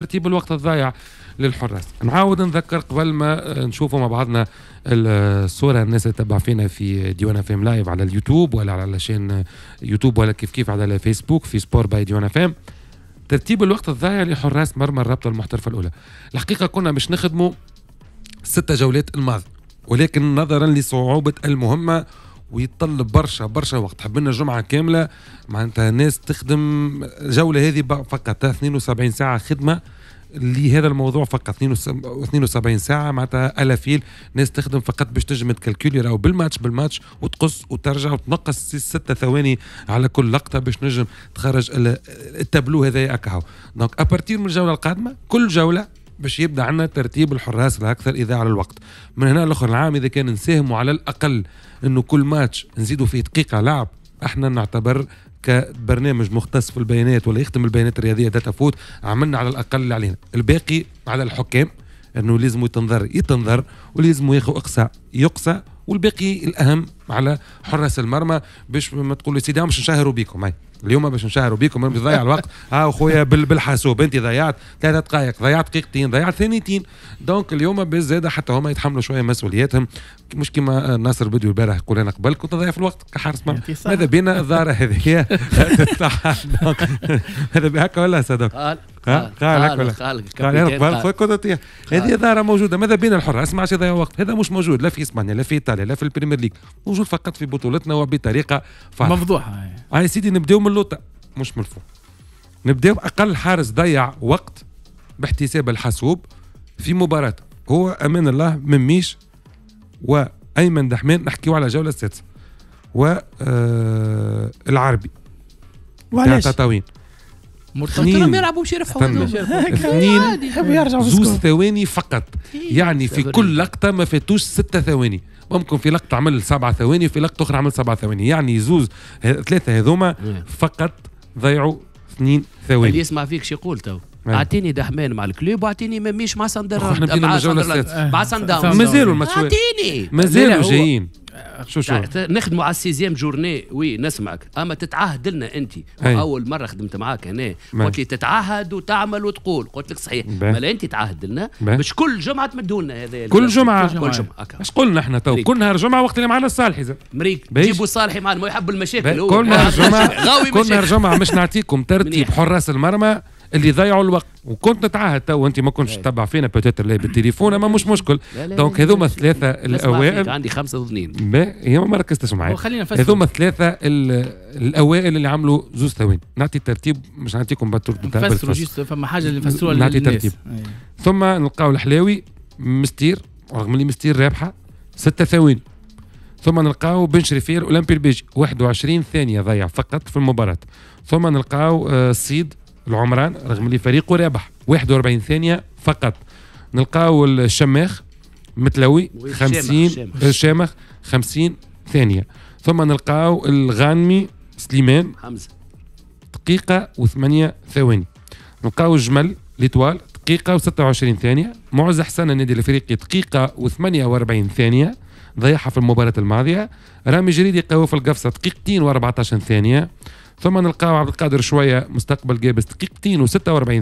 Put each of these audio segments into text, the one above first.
ترتيب الوقت الضايع للحراس نعاود نذكر قبل ما نشوفوا مع بعضنا الصورة الناس اللي تتبع فينا في ديوانا فيم لايف على اليوتيوب ولا على شان يوتيوب ولا كيف كيف على الفيسبوك في سبور باي ديوانا فيم ترتيب الوقت الضايع لحراس مرمى الرابطة المحترفة الأولى الحقيقة كنا مش نخدموا ستة جولات الماضي ولكن نظرا لصعوبة المهمة ويتطلب برشا برشا وقت لنا جمعه كامله معناتها الناس تخدم الجوله هذه فقط 72 ساعه خدمه لهذا الموضوع فقط 72 ساعه معناتها الافيل ناس تخدم فقط باش تنجم تكالكولي راهو بالماتش بالماتش وتقص وترجع وتنقص ستة ثواني على كل لقطه باش نجم تخرج التابلو هذا اكاهو دونك ابارتير من الجوله القادمه كل جوله باش يبدا عندنا ترتيب الحراس الاكثر اذا على الوقت من هنا لاخر العام اذا كان نساهموا على الاقل انه كل ماتش نزيدوا فيه دقيقه لعب احنا نعتبر كبرنامج مختص في البيانات ولا يخدم البيانات الرياضيه داتا فوت عملنا على الاقل اللي علينا الباقي على الحكام انه لازم يتنظر يتنظر ولازم ياخذ اقصى يقصى والباقي الاهم على حراس المرمى باش ما تقول لي سيدي باش نشهروا بيكم اليوم باش نشهروا بيكم باش نضيع الوقت ها خويا بالحاسوب انت ضيعت ثلاث دقائق ضيعت دقيقتين ضيعت ثانيتين دونك اليوم بالزادة حتى هما يتحملوا شويه مسؤولياتهم مش كما ناصر بدو البارح يقول انا قبل كنت ضيع في الوقت كحارس مرمى ماذا بينا الظاهره هذه هذا هكا ولا صدق خالق خالق خالق خالق فك تطيح هذه ظاهره موجوده ماذا بين الحره اسمع شي ضيع وقت هذا مش موجود لا في اسبانيا لا في ايطاليا لا في البريمير ليج موجود فقط في بطولتنا وبطريقه فارغه مفضوحه يا سيدي نبداو من اللوطه مش من الفوق نبداو اقل حارس ضيع وقت باحتساب الحاسوب في مباراه هو امان الله مميش وايمن دحمان نحكيو على الجوله السادسه و آه، العربي وعلاش تطاوين مرتين يلعبوا باش يرفعوا اثنين زوز ثواني فقط إيه. يعني في كل لقطه ما فاتوش ستة ثواني ممكن في لقطه عمل سبعة ثواني وفي لقطه اخرى عمل سبعة ثواني يعني زوز ثلاثه هذوما إيه. فقط ضيعوا اثنين ثواني اللي يسمع فيك شي يقول تو إيه. اعطيني دحمان مع الكلوب واعطيني ماميش مع ساندر مع ساندر مع ساندر مازالوا الماتشات مازالوا جايين شو شو نخدموا على السيزيام جورني وي نسمعك اما تتعهد لنا انت اول مره خدمت معاك هنا قلت لي تتعهد وتعمل وتقول قلت لك صحيح مالا انت تعهد لنا باش كل جمعه تمدوا لنا هذا كل جمعه كل جمعه اش قلنا احنا تو كل نهار جمعه وقت اللي معنا الصالحي مريك جيبوا صالحي معنا ما يحب المشاكل كل نهار جمعه كل نهار جمعه مش نعطيكم ترتيب حراس المرمى اللي ضيعوا الوقت وكنت نتعاهد تو انت ما كنتش تتبع فينا بوتيتر لا بالتليفون اما مش مشكل دونك هذوما الثلاثه الاوائل عندي خمسه اثنين ما هي ما ركزتش معايا هذوما الثلاثه الاوائل اللي عملوا زوز ثواني نعطي ترتيب مش نعطيكم نفسروا جيست فما حاجه اللي نفسروها نعطي ترتيب أيوة. ثم نلقاو الحلاوي مستير رغم اللي مستير رابحه ستة ثواني ثم نلقاو بن شريفير اولمبي البيجي 21 ثانيه ضيع فقط في المباراه ثم نلقاو الصيد آه، العمران رغم اللي فريقه رابح 41 ثانيه فقط نلقاو الشماخ متلوي 50 الشامخ 50 ثانيه ثم نلقاو الغانمي سليمان حمزه دقيقه و8 ثواني نلقاو الجمل ليطوال دقيقه و26 ثانيه معز حسن النادي الافريقي دقيقه و48 ثانيه ضيعها في المباراة الماضية رامي جريدي قوي في القفصة دقيقتين و14 ثانية ثم نلقاو عبد القادر شوية مستقبل جابس دقيقتين و46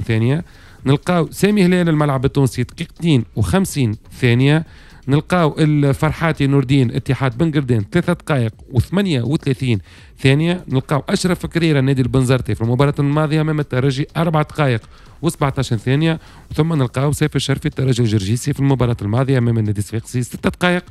ثانية نلقاو سامي هلال الملعب التونسي دقيقتين و50 ثانية نلقاو الفرحاتي نور الدين اتحاد بن قردان ثلاثه دقائق و38 ثانيه نلقاو اشرف كريره نادي البنزرتي في المباراه الماضيه امام الترجي اربع دقائق و17 ثانيه ثم نلقاو سيف الشرفي الترجي الجرجيسي في المباراه الماضيه امام النادي السفيقسي ستة دقائق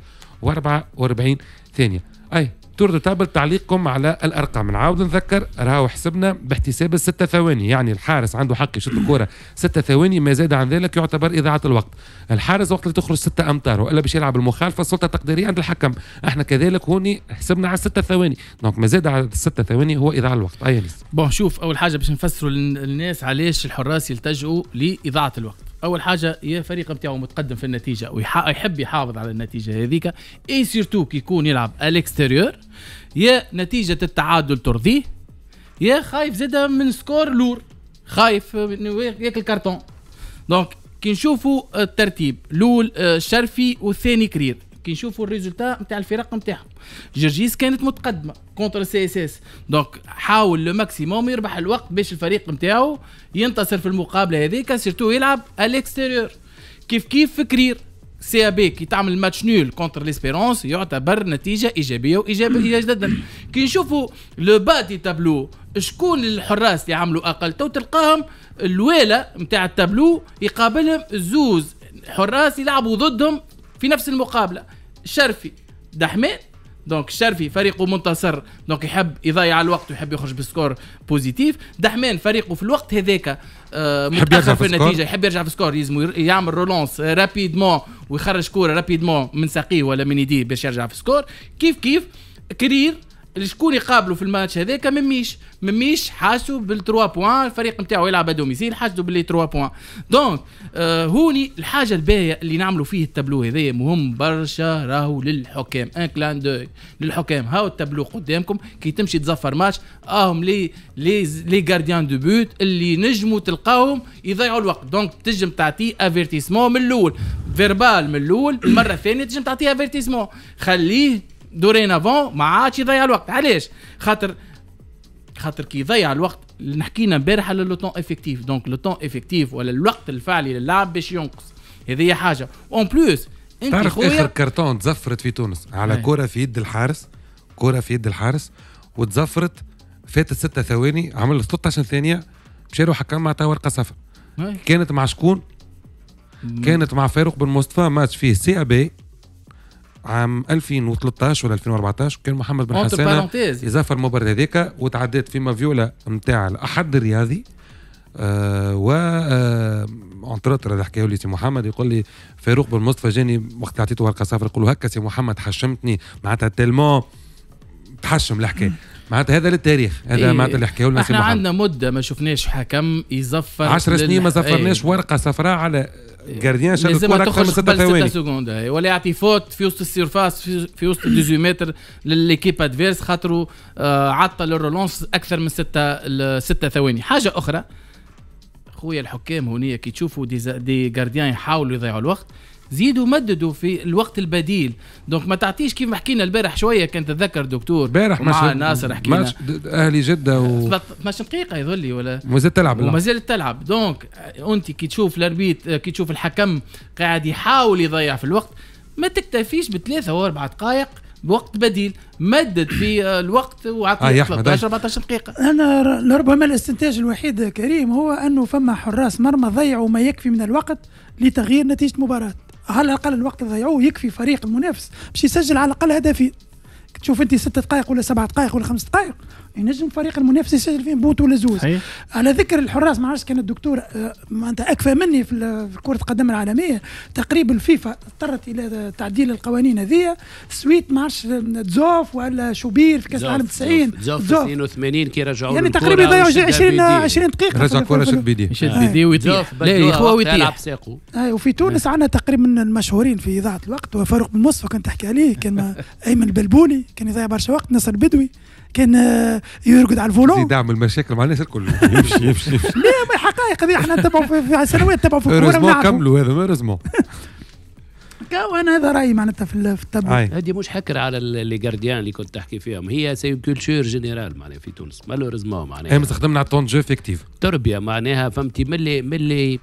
و44 ثانيه اي دو تابل تعليقكم على الارقام نعاود نذكر راهو حسبنا باحتساب الستة ثواني يعني الحارس عنده حق يشد الكره ستة ثواني ما زاد عن ذلك يعتبر اذاعه الوقت الحارس وقت اللي تخرج ستة امتار والا باش يلعب المخالفه السلطه التقديريه عند الحكم احنا كذلك هوني حسبنا على ستة ثواني دونك ما زاد على ستة ثواني هو اذاعه الوقت اي بون شوف اول حاجه باش نفسروا للناس علاش الحراس يلتجئوا لاذاعه الوقت اول حاجه يا فريق نتاعو متقدم في النتيجه ويحب يحافظ على النتيجه هذيك اي سيرتو كي يكون يلعب الاكستيريور يا نتيجه التعادل ترضيه يا خايف زيد من سكور لور خايف ياكل كارتون دونك كي نشوفوا الترتيب الاول آه، شرفي والثاني كرير كي نشوفوا الريزولتا نتاع الفرق نتاعهم جرجيس كانت متقدمه كونتر سي اس اس دونك حاول لو ماكسيموم يربح الوقت باش الفريق نتاعو ينتصر في المقابله هذيك سيرتو يلعب الاكستيريور كيف كيف فكرير سي بي كي تعمل ماتش نول كونتر ليسبيرونس يعتبر نتيجه ايجابيه وايجابيه جدا كي نشوفوا لو باتي تابلو شكون الحراس اللي عملوا اقل تو تلقاهم الويله نتاع التابلو يقابلهم زوز حراس يلعبوا ضدهم في نفس المقابله شرفي دحمين دونك الشرفي فريقه منتصر دونك يحب يضيع الوقت ويحب يخرج بسكور بوزيتيف دحمان فريقه في الوقت هذاك آه، متاخر في النتيجه يحب يرجع في سكور يزمو يعمل رولونس رابيدمون ويخرج كوره رابيدمون من ساقيه ولا من يديه باش يرجع في سكور كيف كيف كرير شكون يقابلوا في الماتش هذاك مميش مميش حاسوا بالتروا بوان الفريق نتاعو يلعب دوميسيل حاسوا باللي تروا بوان دونك آه هوني الحاجه الباهيه اللي نعملوا فيه التابلو هذايا مهم برشا راهو للحكام ان كلان دوي للحكام هاو التابلو قدامكم كي تمشي تزفر ماتش اهم لي لي لي غارديان دو بوت اللي نجموا تلقاهم يضيعوا الوقت دونك تنجم تعطيه افيرتيسمون من الاول فيربال من الاول المره الثانيه تنجم تعطيه افيرتيسمون خليه دورين افون ما عادش يضيع الوقت علاش خاطر خاطر كي يضيع الوقت اللي حكينا امبارح على لو طون افكتيف دونك لو طون افكتيف ولا الوقت الفعلي للاعب باش ينقص هذه حاجه اون بلوس انت تعرف اخر كرتون تزفرت في تونس على كره في يد الحارس كره في يد الحارس وتزفرت فاتت ستة ثواني عمل 16 ثانيه مشى مشاروا حكم عطاه ورقه صفر كانت مع شكون؟ كانت مع فاروق بن مصطفى ماتش فيه سي بي عام 2013 ولا 2014 وكان محمد بن حسان يزافر المباراه هذيك وتعديت في مافيولا نتاع الاحد الرياضي آه و اونتراتر اللي حكاه لي سي محمد يقول لي فاروق بن مصطفى جاني وقت اعطيته ورقه صفراء يقول له هكا سي محمد حشمتني معناتها تلمون تحشم الحكايه معناتها هذا للتاريخ هذا إيه معناتها اللي حكاوه لنا احنا عندنا مده ما شفناش حكم يزفر 10 سنين ما إيه. زفرناش إيه ورقه صفراء على إيه. جارديان شال الكره اكثر من ثواني سكوند إيه. ولا يعطي فوت في وسط السيرفاس في وسط 18 متر لليكيب ادفيرس خاطرو آه، عطل الرولونس اكثر من ستة ستة ثواني حاجه اخرى خويا الحكام هنا كي تشوفوا دي, دي جارديان يحاولوا يضيعوا الوقت زيدوا مددوا في الوقت البديل دونك ما تعطيش كيف ما حكينا البارح شويه كان تتذكر دكتور البارح مع ناصر حكينا ماتش اهلي جده و ماتش دقيقه يظلي ولا زلت تلعب وما زلت تلعب دونك انت كي تشوف الاربيت كي تشوف الحكم قاعد يحاول يضيع في الوقت ما تكتفيش بثلاثه واربع دقائق بوقت بديل مدد في الوقت وعطيت 13 14 دقيقه انا لربما الاستنتاج الوحيد كريم هو انه فما حراس مرمى ضيعوا ما يكفي من الوقت لتغيير نتيجه مباراه على الاقل الوقت اللي ضيعوه يكفي فريق المنافس باش يسجل على الاقل هدفين تشوف انت ست دقائق ولا سبع دقائق ولا خمس دقائق ينجم الفريق المنافس يسجل فيه بوت ولا زوز أيه. على ذكر الحراس ما عرفش كان الدكتور آه، معناتها اكفى مني في كره القدم العالميه تقريبا الفيفا اضطرت الى تعديل القوانين هذه سويت ما عرفش تزوف ولا شوبير في كاس العالم 90 تزوف 82 كي رجعوا يعني تقريبا ضيعوا 20 20 دقيقه رجع كره شد بيدي شد آه. بيدي ويطيح لا يا ويطيح آه، وفي تونس عندنا تقريبا المشهورين في اذاعه الوقت وفاروق بن مصطفى كنت تحكي عليه كان ايمن بلبوني كان يضيع برشا وقت نصر البدوي كان آه، يرقد على الفولون زيد يعمل مشاكل مع الناس الكل يمشي يمشي لا ما حقائق هذه احنا نتبعوا في سنوات نتبعوا في الكوره كملوا هذا ما انا هذا رايي معناتها في التبع هذه مش حكر على لي جارديان اللي كنت تحكي فيهم هي سي كولتور جينيرال معناها في تونس مالوريزمون معناها هي مستخدمنا على طون جو فيكتيف تربيه معناها فهمتي ملي ملي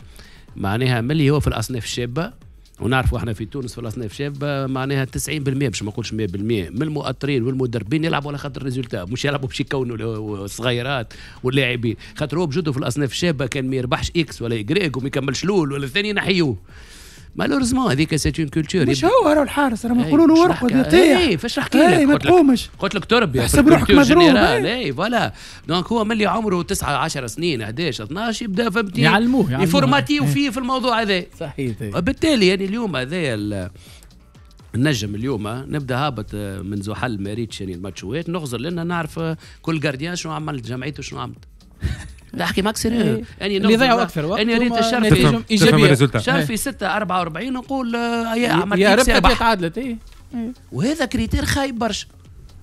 معناها ملي هو في الاصناف الشابه ونعرفوا احنا في تونس في الاصناف شاب معناها 90% باش ما نقولش 100% من المؤطرين والمدربين يلعبوا على خاطر الريزولتا مش يلعبوا باش يكونوا الصغيرات واللاعبين خاطر هو بجده في الاصناف الشابه كان ما يربحش اكس ولا يجريك وما يكملش لول ولا الثاني نحيوه مالوريزمون هذيك سيت اون كولتور مش هو راهو الحارس راهم إيه، يقولوا له ارقد يطيح اي فاش نحكي لك ما إيه، تقومش قلت لك تربي احسب روحك مضروب اي فوالا دونك هو ملي عمره 9 10 سنين 11 12 يبدا فهمتني يعلموه يعلموه يفورماتيو إيه. فيه في الموضوع هذا صحيح وبالتالي يعني اليوم هذا النجم اليوم نبدا هابط آه، من زحل ما ريتش يعني الماتشوات نغزر لنا نعرف كل جارديان شنو عمل جمعيته شنو عملت نحكي معك سيريو إيه. يعني اللي يضيعوا اكثر وقت انا يعني ريت الشرفي ايجابيه شرفي 6 44 نقول يا يا ربحت تعادلت إيه. ايه وهذا كريتير خايب برشا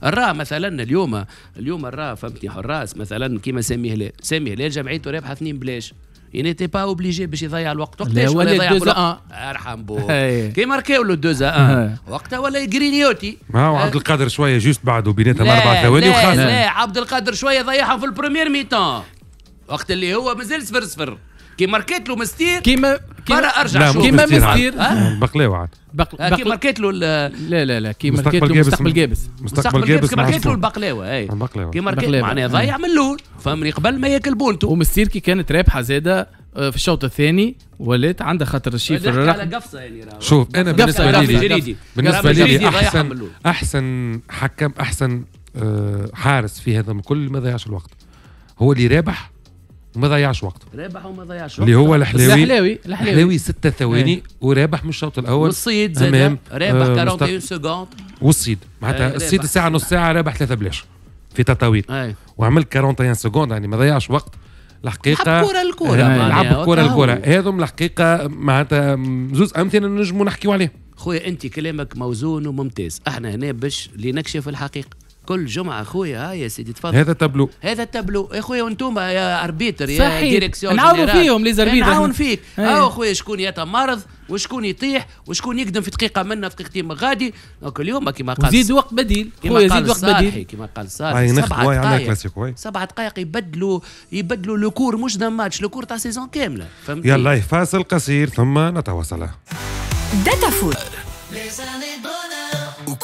الرا مثلا اليوم اليوم الرا فهمتني حراس مثلا كيما سامي هلال سامي هلال جمعيته رابحه اثنين بلاش يعني تي با اوبليجي باش يضيع الوقت وقتاش ولا يضيع الوقت ارحم بو كي ماركيو له 2 1 وقتها ولا يجرينيوتي ما هو عبد القادر شويه جوست بعده بيناتهم اربع ثواني وخاصه لا عبد القادر شويه ضيعهم في البريمير ميتون وقت اللي هو مازال صفر صفر كي ماركيت له مستير كيما كيما ارجع شوف كيما مستير بقلاوه عاد آه، كي ماركيت له لا لا لا كي ماركيت له مستقبل جابس مستقبل جابس كي ماركيت له البقلاوه اي كي ماركيت معناها ضيع من الاول فهمني قبل ما ياكل بونتو ومستير كي كانت رابحه زاده آه، في الشوط الثاني ولات عندها خاطر الشيف على قفصه يعني شوف انا بالنسبه لي بالنسبه لي احسن احسن حكم احسن آه، حارس في هذا الكل ما ضيعش الوقت هو اللي رابح وما ضيعش وقته رابح وما ضيعش وقته اللي هو الحلاوي الحلاوي الحلاوي ست ثواني ايه. ورابح من الشوط الاول والصيد زاد رابح 41 آه، سكوند والصيد معناتها آه، الصيد ساعه نص ساعه رابح ثلاثه بلاش في تطاويل ايه. وعمل 41 سكوند يعني ما ضيعش وقت الحقيقه كرة الكرة آه، لعب كرة الكرة هذم الحقيقه معناتها زوز امثله نجموا نحكيوا عليهم خويا انت كلامك موزون وممتاز احنا هنا باش لنكشف الحقيقه كل جمعه خويا ها آه يا سيدي تفضل هذا التابلو هذا التابلو يا خويا وانتم آه، يا اربيتر يا ديريكسيون نعاونوا فيهم لي زربيتر نعاون فيك ها إيه. خويا شكون يتمرض وشكون يطيح وشكون يقدم في دقيقه منا في دقيقتين من غادي دونك اليوم كما قال زيد وقت بديل كما زيد وقت بديل كما قال صالح سبعة دقائق دقائق يبدلوا يبدلوا لو كور مش دا ماتش لو كور تاع سيزون كامله فهمت يلا فاصل قصير ثم نتواصل داتا فوت